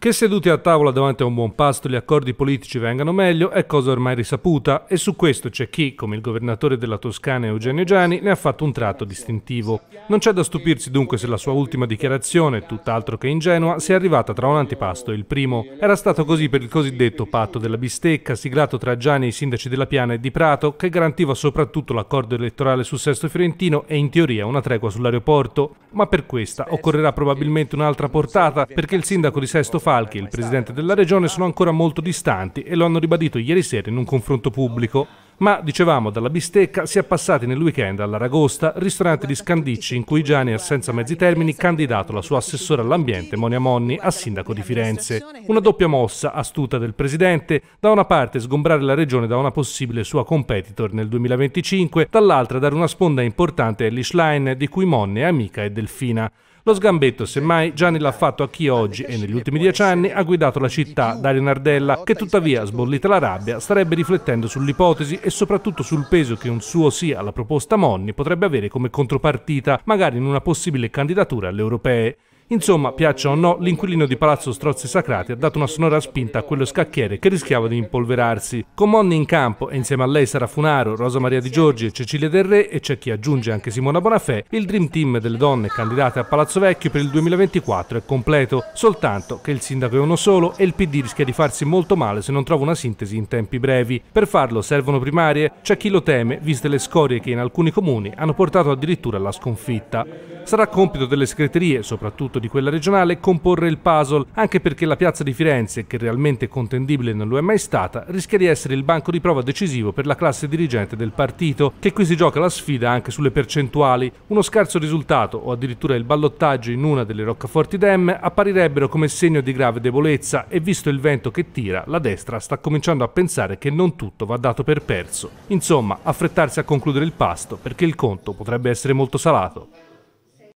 Che seduti a tavola davanti a un buon pasto gli accordi politici vengano meglio è cosa ormai risaputa e su questo c'è chi, come il governatore della Toscana Eugenio Giani, ne ha fatto un tratto distintivo. Non c'è da stupirsi dunque se la sua ultima dichiarazione, tutt'altro che ingenua, sia arrivata tra un antipasto e il primo. Era stato così per il cosiddetto patto della bistecca siglato tra Giani e i sindaci della Piana e di Prato che garantiva soprattutto l'accordo elettorale sul Sesto Fiorentino e in teoria una tregua sull'aeroporto ma per questa occorrerà probabilmente un'altra portata perché il sindaco di Sesto Falchi e il presidente della regione sono ancora molto distanti e lo hanno ribadito ieri sera in un confronto pubblico. Ma, dicevamo, dalla bistecca si è passati nel weekend all'Aragosta, ristorante di Scandicci, in cui Gianni ha senza mezzi termini candidato la sua assessora all'ambiente Monia Monni a sindaco di Firenze. Una doppia mossa astuta del presidente, da una parte sgombrare la regione da una possibile sua competitor nel 2025, dall'altra dare una sponda importante a all'Ischlein di cui Monni è amica e delfina. Lo sgambetto, semmai, Gianni l'ha fatto a chi oggi e negli ultimi dieci anni ha guidato la città, Dario Nardella, che tuttavia, sbollita la rabbia, starebbe riflettendo sull'ipotesi e soprattutto sul peso che un suo sì alla proposta Monni potrebbe avere come contropartita, magari in una possibile candidatura alle europee. Insomma, piaccia o no, l'inquilino di Palazzo Strozzi Sacrati ha dato una sonora spinta a quello scacchiere che rischiava di impolverarsi. Con Monni in campo e insieme a lei Sara Funaro, Rosa Maria Di Giorgi, e Cecilia Del Re e c'è chi aggiunge anche Simona Bonafè, il Dream Team delle donne candidate a Palazzo Vecchio per il 2024 è completo, soltanto che il sindaco è uno solo e il PD rischia di farsi molto male se non trova una sintesi in tempi brevi. Per farlo servono primarie? C'è chi lo teme, viste le scorie che in alcuni comuni hanno portato addirittura alla sconfitta. Sarà compito delle segreterie, soprattutto di quella regionale comporre il puzzle, anche perché la piazza di Firenze, che realmente contendibile non lo è mai stata, rischia di essere il banco di prova decisivo per la classe dirigente del partito, che qui si gioca la sfida anche sulle percentuali. Uno scarso risultato o addirittura il ballottaggio in una delle roccaforti Dem apparirebbero come segno di grave debolezza e visto il vento che tira, la destra sta cominciando a pensare che non tutto va dato per perso. Insomma, affrettarsi a concludere il pasto perché il conto potrebbe essere molto salato.